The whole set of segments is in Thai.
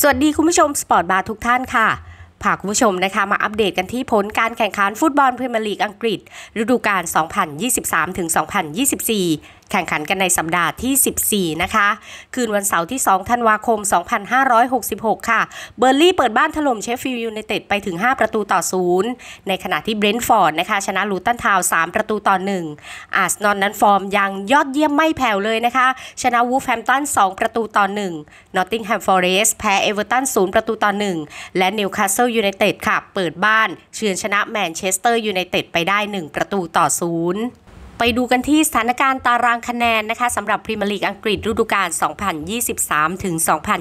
สวัสดีคุณผู้ชม สปอร์ตบาร์ทุกท่านค่ะพาคุณผู้ชมนะคะมาอัปเดตกันที่ผลการแข่งขันฟุตบอลพรีเมียร์ลีกอังกฤษ ฤดูกาล 2023-2024แข่งขันกันในสัปดาห์ที่ 14 นะคะ คืนวันเสาร์ที่ 2 ธันวาคม 2566 ค่ะ เบอร์ลี่เปิดบ้านถล่มเชฟฟิลด์ยูไนเต็ดไปถึง 5 ประตูต่อ 0 ในขณะที่เบรนท์ฟอร์ดนะคะ ชนะลูตันทาวน์3ประตูต่อ 1 อาร์สซนอนนั้นฟอร์มยังยอดเยี่ยมไม่แผ่วเลยนะคะ ชนะวูฟแฮมตัน 2 ประตูต่อ 1นอตติงแฮมฟอร์เรสต์แพ้เอเวอร์ตัน 0 ประตูต่อ 1 และนิวคาสเซิลยูไนเต็ดค่ะ เปิดบ้าน เชือนชนะแมนเชสเตอร์ยูไนเต็ดไปได้ 1 ประตูต่อ 0ไปดูกันที่สถานการณ์ตารางคะแนนนะคะสำหรับพรีเมียร์ลีกอังกฤษฤดูกาล2023ถึง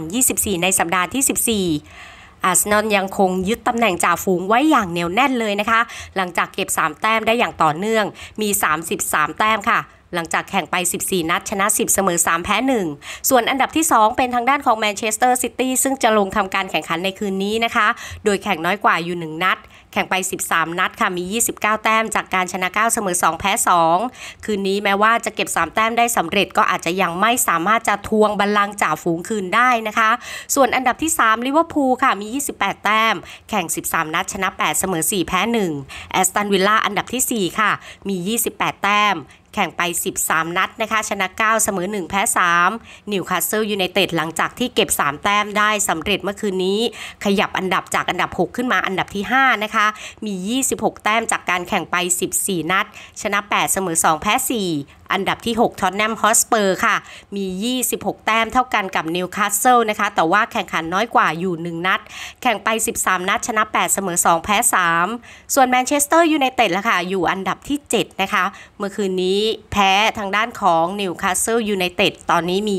2024 ในสัปดาห์ที่ 14 อาร์เซนอลยังคงยึดตำแหน่งจ่าฝูงไว้อย่างเหนียวแน่นเลยนะคะ หลังจากเก็บ 3 แต้มได้อย่างต่อเนื่อง มี 33 แต้มค่ะหลังจากแข่งไป 14 นัดชนะ 10 เสมอ 3 แพ้ 1 ส่วนอันดับที่ 2 เป็นทางด้านของแมนเชสเตอร์ซิตี้ซึ่งจะลงทำการแข่งขันในคืนนี้นะคะ โดยแข่งน้อยกว่าอยู่ 1 นัด แข่งไป 13 นัดค่ะมี 29 แต้มจากการชนะ 9 เสมอ 2 แพ้ 2 คืนนี้แม้ว่าจะเก็บ 3 แต้มได้สำเร็จก็อาจจะยังไม่สามารถจะทวงบัลลังก์จ่าฝูงคืนได้นะคะ ส่วนอันดับที่3ลิเวอร์พูลค่ะมี28 แต้ม แข่ง 13 นัดชนะ8เสมอ4แพ้1แอสตันวิลล่าอันดับที่ 4 ค่ะ มี 28 แต้มแข่งไป 13 นัดนะคะ ชนะ 9 เสมอ1 แพ้3นิวคาสเซิลยูไนเต็ดหลังจากที่เก็บ 3 แต้มได้สำเร็จเมื่อคืนนี้ ขยับอันดับจากอันดับ 6 ขึ้นมาอันดับที่ 5 นะคะ มี 26 แต้มจากการแข่งไป 14 นัด ชนะ 8 เสมอ2 แพ้ 4อันดับที่ 6ท็อตแนมฮอสเปอร์ค่ะ มี 26 แต้มเท่ากันกับนิวคาสเซิลนะคะ แต่ว่าแข่งขันน้อยกว่าอยู่ 1 นัด แข่งไป 13 นัด ชนะ8เสมอ2 แพ้ 3 ส่วนแมนเชสเตอร์ยูไนเต็ดละค่ะ อยู่อันดับที่ 7 นะคะ เมื่อคืนนี้แพ้ทางด้านของนิวคาสเซิลยูไนเต็ดตอนนี้มี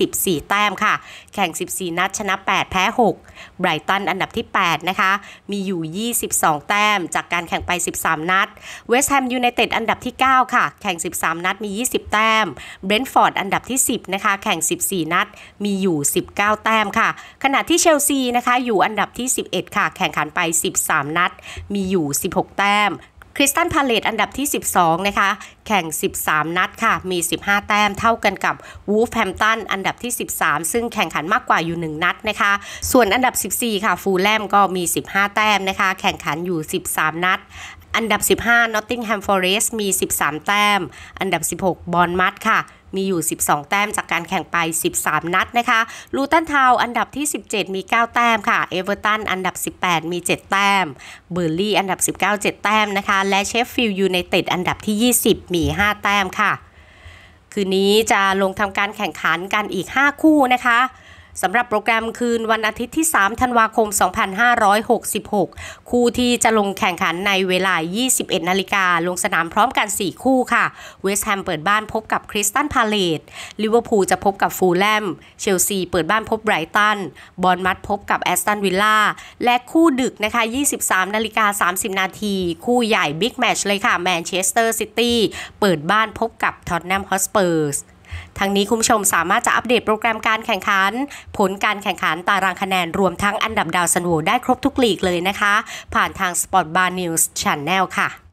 24 แต้มค่ะ แข่ง 14 นัด ชนะ 8 แพ้6ไบรตันอันดับที่ 8 นะคะ มีอยู่ 22 แต้ม จากการแข่งไป 13 นัดเวสต์แฮมยูไนเต็ดอันดับที่ 9 ค่ะ แข่ง 13 นัดมี20 แต้ม เบรนท์ฟอร์ด อันดับที่ 10 นะคะ แข่ง 14 นัด มีอยู่ 19 แต้ม ค่ะ ขณะที่ เชลซี นะคะ อยู่ อันดับที่ 11 ค่ะ แข่งขันไป 13 นัด มีอยู่ 16 แต้ม คริสตันพาเลตอันดับที่ 12 นะคะ แข่ง 13 นัด ค่ะ มี 15 แต้ม เท่ากันกับ วูฟแฮมตัน อันดับที่ 13 ซึ่ง แข่งขันมากกว่า อยู่ 1 นัด นะคะ ส่วน อันดับ 14 ค่ะ ฟูลแลมก็มี 15 แต้ม นะคะ แข่งขัน อยู่ 13 นัดอันดับ15 Nottingham Forest มี 13 แต้ม อันดับ 16 บอนมัดค่ะ มีอยู่ 12 แต้มจากการแข่งไป 13 นัดนะคะ ลูตันทาวอันดับที่ 17 มี 9 แต้มค่ะ เอเวอร์ตันอันดับ 18 มี 7 แต้ม เบอร์ลี่อันดับ 19 7 แต้มนะคะ และเชฟฟิลด์ยูไนเต็ดอันดับที่ 20 มี 5 แต้มค่ะ คืนนี้จะลงทำการแข่งขันกันอีก 5 คู่นะคะสำหรับโปรแกรมคืนวันอาทิตย์ที่ 3 ธันวาคม 2566 คู่ที่จะลงแข่งขันในเวลา 21 นาฬิกาลงสนามพร้อมกัน 4 คู่ค่ะ เวสต์แฮมเปิดบ้านพบกับคริสตันพาเลตลิเวอร์พูลจะพบกับฟูลแลมเชลซีเปิดบ้านพบไบรตัน บอลมัดพบกับแอสตันวิลล่า และคู่ดึกนะคะ 23 นาฬิกา 30 นาที คู่ใหญ่บิ๊กแมชเลยค่ะ แมนเชสเตอร์ซิตี้เปิดบ้านพบกับท็อตแนมฮอสเปอร์ทั้งนี้คุณผู้ชมสามารถจะอัปเดตโปรแกรมการแข่งขันผลการแข่งขันตารางคะแนนรวมทั้งอันดับดาวสันโวได้ครบทุกลีกเลยนะคะ ผ่านทาง Sport Bar News Channel ค่ะ